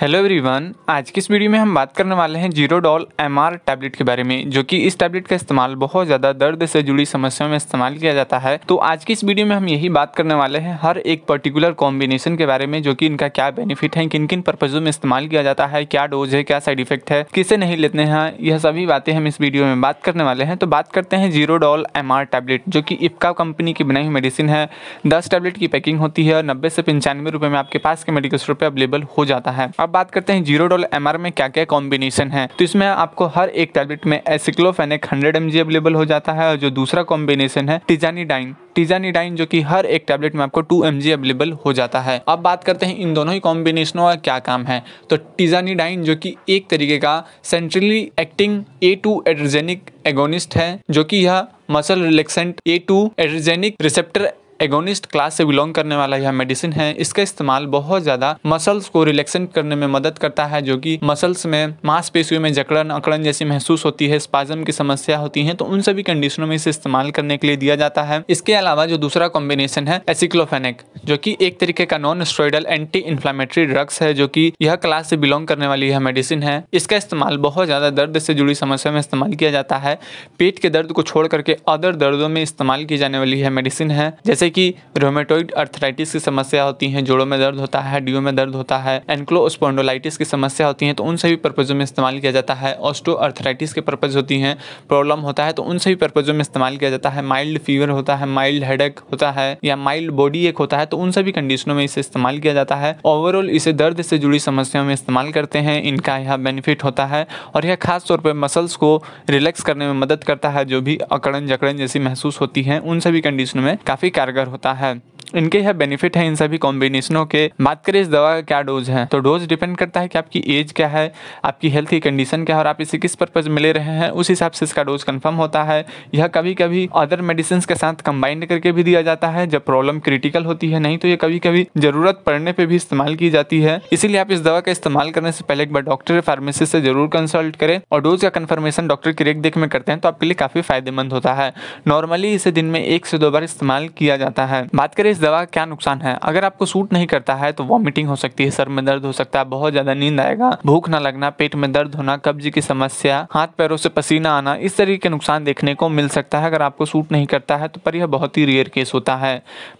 hello everyone आज की इस वीडियो में हम बात करने वाले हैं Zerodol M R tablet के बारे में जो कि इस टैबलेट का इस्तेमाल बहुत ज़्यादा दर्द से जुड़ी समस्याओं में इस्तेमाल किया जाता है तो आज की इस वीडियो में हम यही बात करने वाले हैं हर एक पर्टिकुलर कॉम्बिनेशन के बारे में जो कि इनका क्या बेनिफिट है किन किन पर्पजों में इस्तेमाल किया जाता है क्या डोज है क्या साइड इफेक्ट है किसे नहीं लेते हैं यह सभी बातें हम इस वीडियो में बात करने वाले हैं तो बात करते हैं Zerodol M R tablet जो कि इफका कंपनी की बनाई हुई मेडिसिन है दस टैबलेट की पैकिंग होती है और नब्बे से पंचानवे रुपये में आपके पास के मेडिकल स्टोर पर अवेलेबल हो जाता है अब बात करते हैं जीरो डॉल एम में क्या क्या कॉम्बिनेशन है तो इसमें आपको हर एक टैबलेट में एसिक्लोफेनिक हंड्रेड एम अवेलेबल हो जाता है और जो दूसरा कॉम्बिनेशन है टिजानीडाइन टीजानीडाइन जो कि हर एक टैबलेट में आपको 2 mg अवेलेबल हो जाता है अब बात करते हैं इन दोनों ही कॉम्बिनेशनों का क्या काम है तो टीजानीडाइन जो कि एक तरीके का centrally acting A two adrenergic agonist है जो कि यह muscle relaxant A two adrenergic receptor agonist class से बिलोंग करने वाला यह मेडिसिन है इसका इस्तेमाल बहुत ज़्यादा मसल्स को रिलैक्सेशन करने में मदद करता है जो कि मसल्स में मांसपेशियों में जकड़न अकड़न जैसी महसूस होती है स्पाजम की समस्या होती है तो उन सभी कंडीशनों में इसे इस्तेमाल करने के लिए दिया जाता है इसके अलावा जो दूसरा कॉम्बिनेशन है एसिक्लोफेनिक जो की एक तरीके का non steroidal anti inflammatory drugs है जो की यह क्लास से बिलोंग करने वाली यह मेडिसिन है इसका इस्तेमाल बहुत ज़्यादा दर्द से जुड़ी समस्या में इस्तेमाल किया जाता है पेट के दर्द को छोड़ करके अदर दर्दों में इस्तेमाल की जाने वाली यह मेडिसिन है जैसे कि रोमेटोइड अर्थराइटिस की समस्या होती है जोड़ों में दर्द होता है हड्डियों में दर्द होता है एनक्लोस्पोंडोलाइटिस की समस्या होती है तो उन सभी पर्पज़ों में इस्तेमाल किया जाता है ऑस्टो अर्थराइटिस के पर्पज़ होती हैं प्रॉब्लम होता है तो उन सभी पर्पज़ों में इस्तेमाल किया जाता है माइल्ड फीवर होता है माइल्ड हेडक होता है या माइल्ड बॉडी एक होता है तो उन सभी कंडीशनों में इसे इस्तेमाल किया जाता है ओवरऑल इसे दर्द से जुड़ी समस्याओं में इस्तेमाल करते हैं इनका यह बेनिफिट होता है और यह खास तौर पर मसल्स को रिलैक्स करने में मदद करता है जो भी अकड़न जकड़न जैसी महसूस होती है उन सभी कंडीशनों में काफ़ी कारगर कारगर होता है इनके यह बेनिफिट है इन सभी कॉम्बिनेशनों के बात करें इस दवा का क्या डोज है तो डोज डिपेंड करता है कि आपकी एज क्या है आपकी हेल्थ की कंडीशन क्या है और आप इसे किस परपज में ले रहे हैं उस हिसाब से इसका डोज कन्फर्म होता है यह कभी कभी अदर मेडिसिन के साथ कंबाइंड करके भी दिया जाता है जब प्रॉब्लम क्रिटिकल होती है नहीं तो ये कभी कभी जरूरत पड़ने पर भी इस्तेमाल की जाती है इसीलिए आप इस दवा का इस्तेमाल करने से पहले एक बार डॉक्टर फार्मेसिस्ट से जरूर कंसल्ट करें और डोज का कन्फर्मेशन डॉक्टर की रेख देख में करते हैं तो आपके लिए काफी फायदेमंद होता है नॉर्मली इसे दिन में एक से दो बार इस्तेमाल किया जाता है बात करें इस दवा का क्या नुकसान है अगर आपको सूट नहीं करता है तो वॉमिटिंग हो सकती है सर में दर्द हो सकता है बहुत ज्यादा नींद आएगा भूख ना लगना पेट में दर्द होना कब्ज की समस्या हाथ पैरों से पसीना आना इस तरीके के नुकसान देखने को मिल सकता है अगर आपको सूट नहीं करता है तो पर यह बहुत ही रेयर केस होता है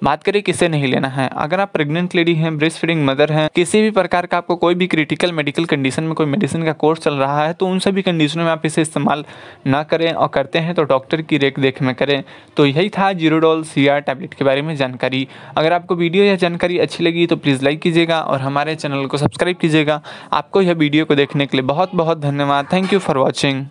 बात करें किसे नहीं लेना है अगर आप प्रेग्नेंट लेडी हैं ब्रेस्ट फीडिंग मदर हैं किसी भी प्रकार का आपको कोई भी क्रिटिकल मेडिकल कंडीशन में कोई मेडिसिन का कोर्स चल रहा है तो उन सभी कंडीशनों में आप इसे इस्तेमाल न करें और करते हैं तो डॉक्टर की रेख देख में करें तो यही था जीरोडोल सी टैबलेट के बारे में जानकारी अगर आपको वीडियो या जानकारी अच्छी लगी तो प्लीज़ लाइक कीजिएगा और हमारे चैनल को सब्सक्राइब कीजिएगा आपको यह वीडियो को देखने के लिए बहुत बहुत धन्यवाद थैंक यू फॉर वॉचिंग